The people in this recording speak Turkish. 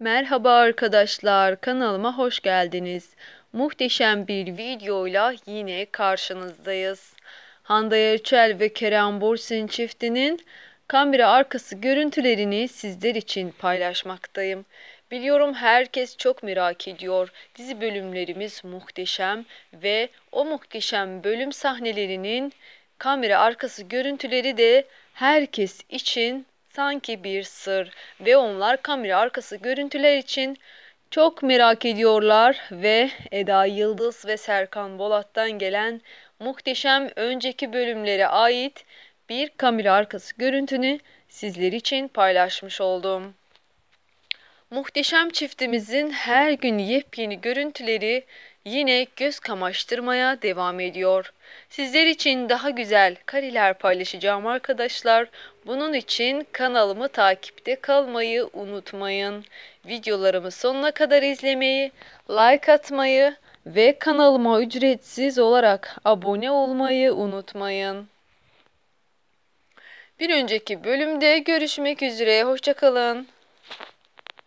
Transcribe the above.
Merhaba arkadaşlar, kanalıma hoş geldiniz. Muhteşem bir videoyla yine karşınızdayız. Hande Yerçel ve Kerem Bursin çiftinin kamera arkası görüntülerini sizler için paylaşmaktayım. Biliyorum herkes çok merak ediyor. Dizi bölümlerimiz muhteşem ve o muhteşem bölüm sahnelerinin kamera arkası görüntüleri de herkes için sanki bir sır ve onlar kamera arkası görüntüler için çok merak ediyorlar ve Eda Yıldız ve Serkan Bolat'tan gelen muhteşem önceki bölümlere ait bir kamera arkası görüntünü sizler için paylaşmış oldum. Muhteşem çiftimizin her gün yepyeni görüntüleri yine göz kamaştırmaya devam ediyor. Sizler için daha güzel kareler paylaşacağım arkadaşlar. Bunun için kanalımı takipte kalmayı unutmayın. Videolarımı sonuna kadar izlemeyi, like atmayı ve kanalıma ücretsiz olarak abone olmayı unutmayın. Bir önceki bölümde görüşmek üzere. Hoşçakalın.